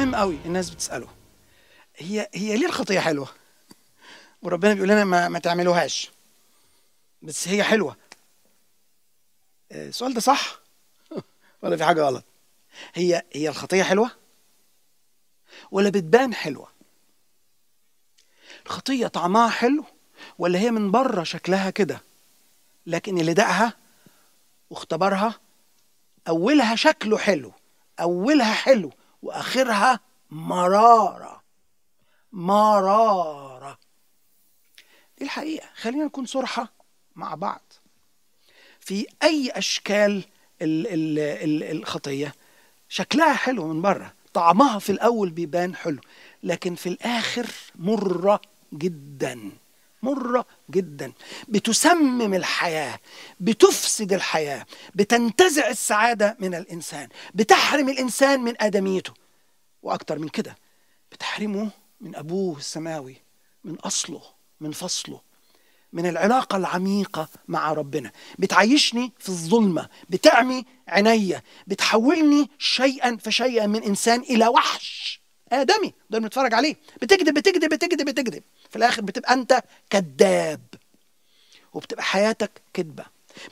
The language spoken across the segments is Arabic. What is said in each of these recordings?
مهم قوي الناس بتساله هي هي ليه الخطيه حلوه وربنا بيقول لنا ما, ما تعملوهاش بس هي حلوه آه، السؤال ده صح ولا في حاجه غلط هي هي الخطيه حلوه ولا بتبان حلوه الخطيه طعمها حلو ولا هي من بره شكلها كده لكن اللي دقها واختبرها اولها شكله حلو اولها حلو وآخرها مرارة مرارة دي الحقيقة خلينا نكون صرحة مع بعض في أي أشكال ال ال ال الخطية شكلها حلو من بره طعمها في الأول بيبان حلو لكن في الآخر مرة جدا مرة جدا بتسمم الحياة بتفسد الحياة بتنتزع السعادة من الإنسان بتحرم الإنسان من آدميته وأكتر من كده بتحرمه من أبوه السماوي من أصله من فصله من العلاقة العميقة مع ربنا بتعيشني في الظلمة بتعمي عينيا بتحولني شيئا فشيئا من إنسان إلى وحش ادمي آه، ده اللي بنتفرج عليه بتكذب بتكذب بتكذب بتكذب في الاخر بتبقى انت كذاب وبتبقى حياتك كذبه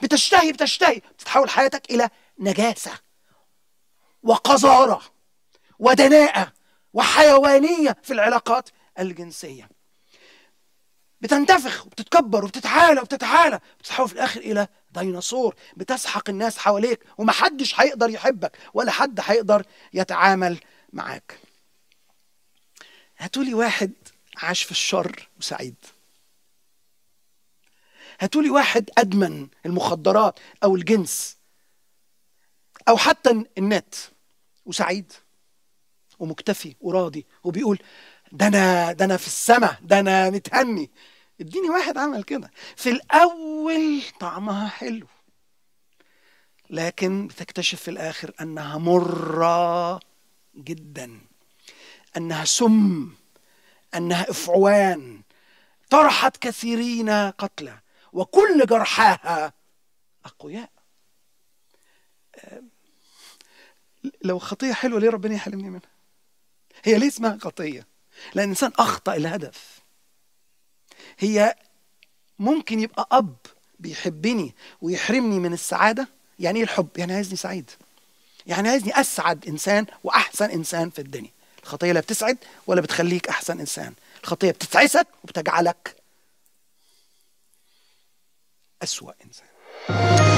بتشتهي بتشتهي بتتحول حياتك الى نجاسه وقذاره ودناءه وحيوانيه في العلاقات الجنسيه بتنتفخ وبتتكبر وبتتعالى وبتتعالى بتتحول في الاخر الى ديناصور بتسحق الناس حواليك ومحدش هيقدر يحبك ولا حد هيقدر يتعامل معاك هاتولي واحد عاش في الشر وسعيد هاتولي واحد أدمن المخدرات أو الجنس أو حتى النت وسعيد ومكتفي وراضي وبيقول ده أنا ده أنا في السماء ده أنا متهني اديني واحد عمل كده في الأول طعمها حلو لكن بتكتشف في الآخر أنها مرة جداً انها سم انها افعوان طرحت كثيرين قتلى وكل جرحاها اقوياء لو خطيه حلوه ليه ربنا يحرمني منها هي ليه اسمها خطيه لان الانسان اخطا الهدف هي ممكن يبقى اب بيحبني ويحرمني من السعاده يعني ايه الحب يعني عايزني سعيد يعني عايزني اسعد انسان واحسن انسان في الدنيا الخطيه لا بتسعد ولا بتخليك احسن انسان الخطيه بتتعسك وبتجعلك اسوا انسان